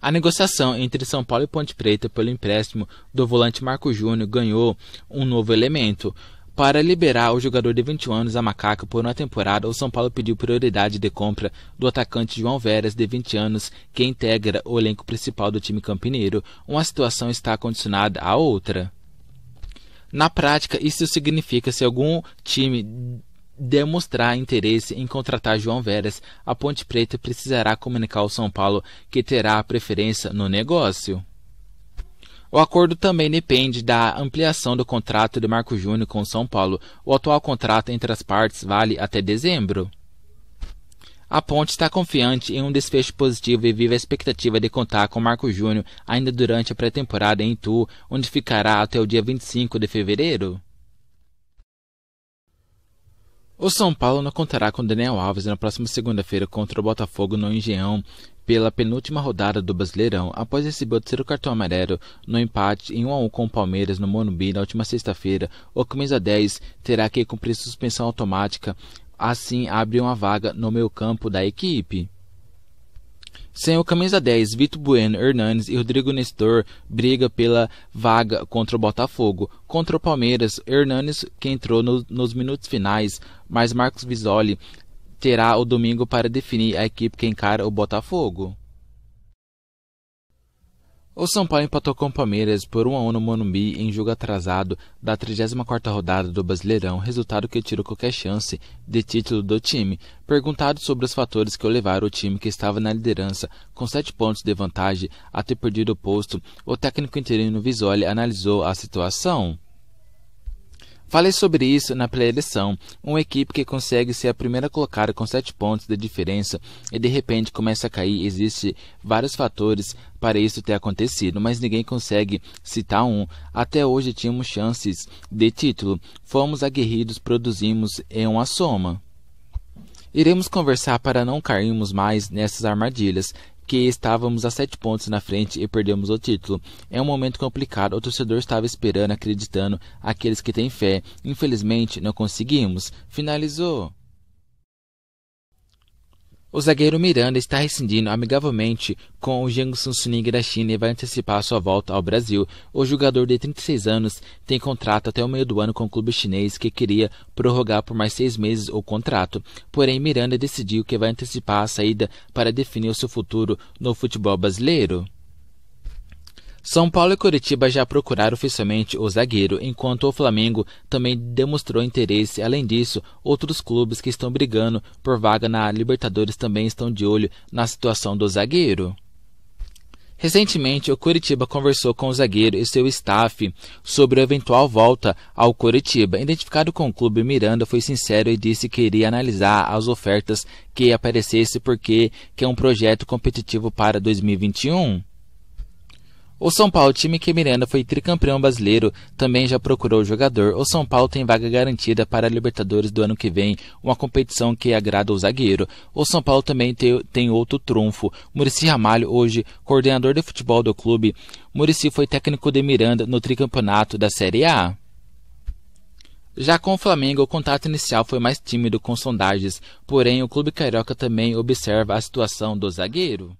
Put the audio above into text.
A negociação entre São Paulo e Ponte Preta pelo empréstimo do volante Marco Júnior ganhou um novo elemento. Para liberar o jogador de 21 anos a Macaco por uma temporada, o São Paulo pediu prioridade de compra do atacante João Veras, de 20 anos, que integra o elenco principal do time campineiro. Uma situação está condicionada à outra. Na prática, isso significa se algum time demonstrar interesse em contratar João Veras, a Ponte Preta precisará comunicar ao São Paulo que terá a preferência no negócio. O acordo também depende da ampliação do contrato de Marco Júnior com o São Paulo. O atual contrato entre as partes vale até dezembro. A Ponte está confiante em um desfecho positivo e vive a expectativa de contar com Marco Júnior ainda durante a pré-temporada em Itu, onde ficará até o dia 25 de fevereiro. O São Paulo não contará com Daniel Alves na próxima segunda-feira contra o Botafogo no Engenhão pela penúltima rodada do Brasileirão após receber o terceiro cartão amarelo no empate em 1 a 1 com o Palmeiras no Morumbi na última sexta-feira. O camisa 10 terá que cumprir suspensão automática, assim abre uma vaga no meio-campo da equipe. Sem o camisa 10, Vitor Bueno, Hernanes e Rodrigo Nestor briga pela vaga contra o Botafogo. Contra o Palmeiras, Hernanes, que entrou no, nos minutos finais, mas Marcos Visoli terá o domingo para definir a equipe que encara o Botafogo. O São Paulo empatou com o Palmeiras por 1 a 1 no Morumbi em jogo atrasado da 34ª rodada do Brasileirão, resultado que tirou qualquer chance de título do time. Perguntado sobre os fatores que o levaram o time que estava na liderança com 7 pontos de vantagem a ter perdido o posto, o técnico interino Visoli analisou a situação. Falei sobre isso na pré-eleição. Uma equipe que consegue ser a primeira colocada com sete pontos de diferença e de repente começa a cair. Existem vários fatores para isso ter acontecido, mas ninguém consegue citar um. Até hoje tínhamos chances de título. Fomos aguerridos, produzimos em uma soma. Iremos conversar para não cairmos mais nessas armadilhas que estávamos a sete pontos na frente e perdemos o título. É um momento complicado, o torcedor estava esperando, acreditando, aqueles que têm fé. Infelizmente, não conseguimos. Finalizou. O zagueiro Miranda está rescindindo amigavelmente com o Jiangsu Suning da China e vai antecipar sua volta ao Brasil. O jogador de 36 anos tem contrato até o meio do ano com o clube chinês que queria prorrogar por mais seis meses o contrato. Porém, Miranda decidiu que vai antecipar a saída para definir o seu futuro no futebol brasileiro. São Paulo e Curitiba já procuraram oficialmente o zagueiro, enquanto o Flamengo também demonstrou interesse. Além disso, outros clubes que estão brigando por vaga na Libertadores também estão de olho na situação do zagueiro. Recentemente, o Curitiba conversou com o zagueiro e seu staff sobre a eventual volta ao Curitiba. Identificado com o clube, Miranda foi sincero e disse que iria analisar as ofertas que aparecesse porque que é um projeto competitivo para 2021. O São Paulo, time que Miranda foi tricampeão brasileiro, também já procurou o jogador. O São Paulo tem vaga garantida para a Libertadores do ano que vem, uma competição que agrada o zagueiro. O São Paulo também tem, tem outro trunfo. Murici Ramalho, hoje coordenador de futebol do clube, Murici foi técnico de Miranda no tricampeonato da Série A. Já com o Flamengo, o contato inicial foi mais tímido com sondagens, porém o clube carioca também observa a situação do zagueiro.